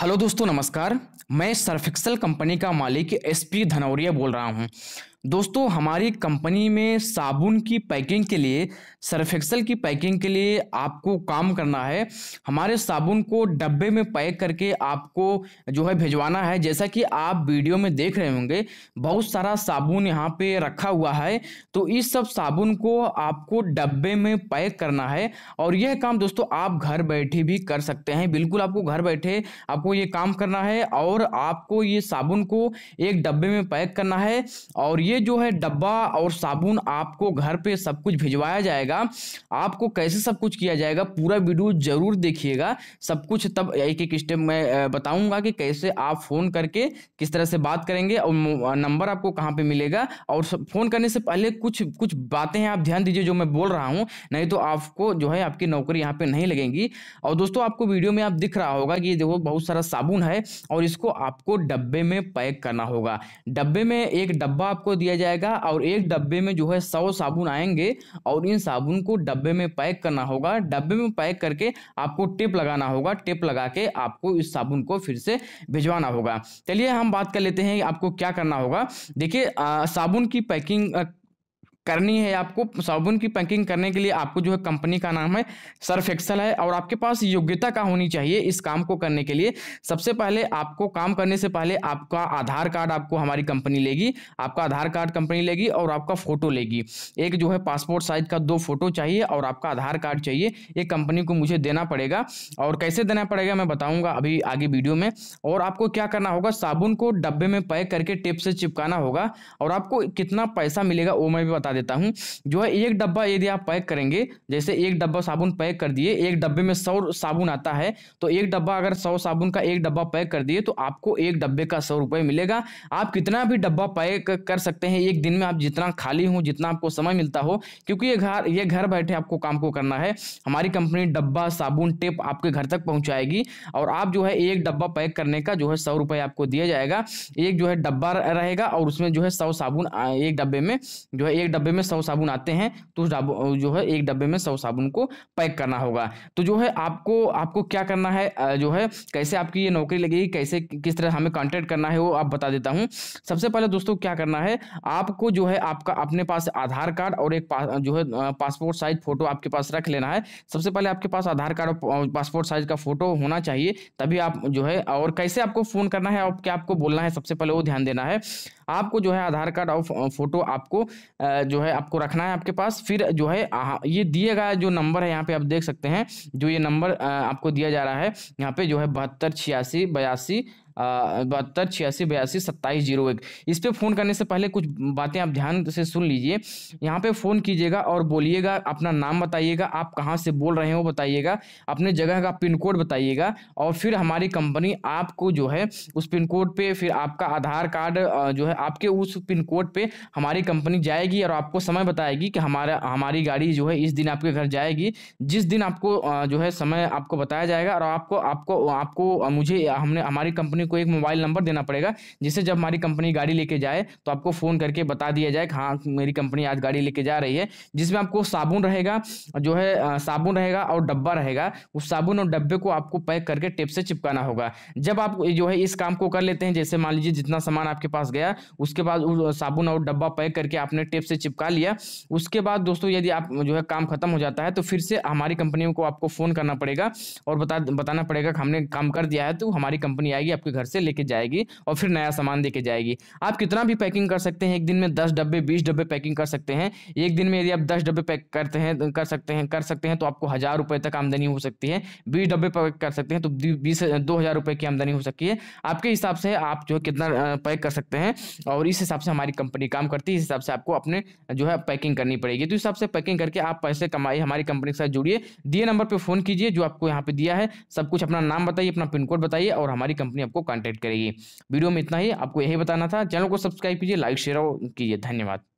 hello दोस्तों नमस्कार मैं सरफिक्सल कंपनी का मालिक एस पी धनौरिया बोल रहा हूं दोस्तों हमारी कंपनी में साबुन की पैकिंग के लिए सरफेक्सल की पैकिंग के लिए आपको काम करना है हमारे साबुन को डब्बे में पैक करके आपको जो है भिजवाना है जैसा कि आप वीडियो में देख रहे होंगे बहुत सारा साबुन यहाँ पे रखा हुआ है तो इस सब साबुन को आपको डब्बे में पैक करना है और यह काम दोस्तों आप घर बैठे भी कर सकते हैं बिल्कुल आपको घर बैठे आपको ये काम करना है और आपको ये साबुन को एक डब्बे में पैक करना है और ये ये जो है डब्बा और साबुन आपको घर पे सब कुछ भिजवाया जाएगा आपको कैसे सब कुछ किया जाएगा पूरा वीडियो जरूर देखिएगा सब कुछ तब एक एक स्टेप मैं बताऊंगा कि कैसे आप फ़ोन करके किस तरह से बात करेंगे और नंबर आपको कहाँ पे मिलेगा और फ़ोन करने से पहले कुछ कुछ बातें हैं आप ध्यान दीजिए जो मैं बोल रहा हूँ नहीं तो आपको जो है आपकी नौकरी यहाँ पर नहीं लगेंगी और दोस्तों आपको वीडियो में आप दिख रहा होगा कि देखो बहुत सारा साबुन है और इसको आपको डब्बे में पैक करना होगा डब्बे में एक डब्बा आपको दिया जाएगा और एक डब्बे में जो है सौ साबुन आएंगे और इन साबुन को डब्बे में पैक करना होगा डब्बे में पैक करके आपको टेप लगाना होगा टेप लगा के आपको इस साबुन को फिर से भिजवाना होगा चलिए हम बात कर लेते हैं आपको क्या करना होगा देखिए साबुन की पैकिंग करनी है आपको साबुन की पैकिंग करने के लिए आपको जो है कंपनी का नाम है सर्फ एक्सल है और आपके पास योग्यता का होनी चाहिए इस काम को करने के लिए सबसे पहले आपको काम करने से पहले आपका आधार कार्ड आपको हमारी कंपनी लेगी आपका आधार कार्ड कंपनी लेगी और आपका फोटो लेगी एक जो है पासपोर्ट साइज का दो फोटो चाहिए और आपका आधार कार्ड चाहिए ये कंपनी को मुझे देना पड़ेगा और कैसे देना पड़ेगा मैं बताऊँगा अभी आगे वीडियो में और आपको क्या करना होगा साबुन को डब्बे में पैक करके टेप से चिपकाना होगा और आपको कितना पैसा मिलेगा वो मैं भी बता बता देता हूँ जो है एक डब्बा यदि आप पैक करेंगे जैसे एक डब्बा साबुन पैक कर दिए एक डब्बे में सौ साबुन आता है तो एक डब्बा अगर सौ साबुन का एक डब्बा पैक कर दिए तो आपको एक डब्बे का सौ रुपये मिलेगा आप कितना भी डब्बा पैक कर सकते हैं एक दिन में आप जितना खाली हो जितना आपको समय मिलता हो क्योंकि ये घर ये घर बैठे आपको काम को करना है हमारी कंपनी डब्बा साबुन टेप आपके घर तक पहुँचाएगी और आप जो है एक डब्बा पैक करने का जो है सौ रुपये आपको दिया जाएगा एक जो है डब्बा रहेगा और उसमें जो है सौ साबुन एक डब्बे में जो है एक डब्बा डब्बे में सौ साबुन आते हैं तो उस जो है एक डब्बे में सौ साबुन को पैक करना होगा तो जो है आपको आपको क्या करना है जो है कैसे आपकी ये नौकरी लगेगी कैसे किस तरह हमें कॉन्टैक्ट करना है वो आप बता देता हूँ सबसे पहले दोस्तों क्या करना है आपको जो है आपका अपने पास आधार कार्ड और एक जो है पासपोर्ट साइज फोटो आपके पास रख लेना है सबसे पहले आपके पास आधार कार्ड और पासपोर्ट साइज का फोटो होना चाहिए तभी आप जो है और कैसे आपको फ़ोन करना है और क्या आपको बोलना है सबसे पहले वो ध्यान देना है आपको जो है आधार कार्ड और फोटो आपको जो जो है आपको रखना है आपके पास फिर जो है ये दिए गया जो नंबर है यहाँ पे आप देख सकते हैं जो ये नंबर आपको दिया जा रहा है यहाँ पे जो है बहत्तर छियासी बयासी बहत्तर छियासी बयासी सत्ताईस जीरो एक इस पर फ़ोन करने से पहले कुछ बातें आप ध्यान से सुन लीजिए यहाँ पे फ़ोन कीजिएगा और बोलिएगा अपना नाम बताइएगा आप कहाँ से बोल रहे हो बताइएगा अपने जगह का पिन कोड बताइएगा और फिर हमारी कंपनी आपको जो है उस पिन कोड पे फिर आपका आधार कार्ड जो है आपके उस पिन कोड पे हमारी कंपनी जाएगी और आपको समय बताएगी कि हमारा हमारी गाड़ी जो है इस दिन आपके घर जाएगी जिस दिन आपको जो है समय आपको बताया जाएगा और आपको आपको आपको मुझे हमने हमारी कंपनी कंपनी को एक मोबाइल नंबर देना पड़ेगा जिससे जब हमारी कंपनी गाड़ी लेके जाए तो आपको फ़ोन करके बता दिया जाए कि हाँ मेरी कंपनी आज गाड़ी लेके जा रही है जिसमें आपको साबुन रहेगा जो है साबुन रहेगा और डब्बा रहेगा उस साबुन और डब्बे को आपको पैक करके टेप से चिपकाना होगा जब आप जो है इस काम को कर लेते हैं जैसे मान लीजिए जितना सामान आपके पास गया उसके बाद साबुन और डब्बा पैक करके आपने टेप से चिपका लिया उसके बाद दोस्तों यदि आप जो है काम खत्म हो जाता है तो फिर से हमारी कंपनी को आपको फ़ोन करना पड़ेगा और बता बताना पड़ेगा कि हमने काम कर दिया है तो हमारी कंपनी आएगी आपके घर से लेके जाएगी और फिर नया सामान दे जाएगी आप कितना भी पैकिंग कर सकते हैं एक दिन में दस डब्बे बीस डब्बे पैकिंग कर सकते हैं एक दिन में यदि आप दस डब्बे पैक करते हैं कर सकते हैं कर सकते हैं तो आपको हज़ार रुपये तक आमदनी हो सकती है बीस डब्बे पैक कर सकते हैं तो बीस दो हज़ार रुपये की आमदनी हो सकती है आपके हिसाब से आप जो है कितना पैक कर सकते हैं और इस हिसाब से हमारी कंपनी काम करती है इस हिसाब से आपको अपने जो है पैकिंग करनी पड़ेगी तो इस हिसाब से पैकिंग करके आप पैसे कमाइए हमारी कंपनी के साथ जुड़िए दिए नंबर पर फ़ोन कीजिए जो आपको यहाँ पे दिया है सब कुछ अपना नाम बताइए अपना पिन कोड बताइए और हमारी कंपनी आपको कॉन्टैक्ट करेगी वीडियो में इतना ही आपको यही बताना था चैनल को सब्सक्राइब कीजिए लाइक शेयर कीजिए धन्यवाद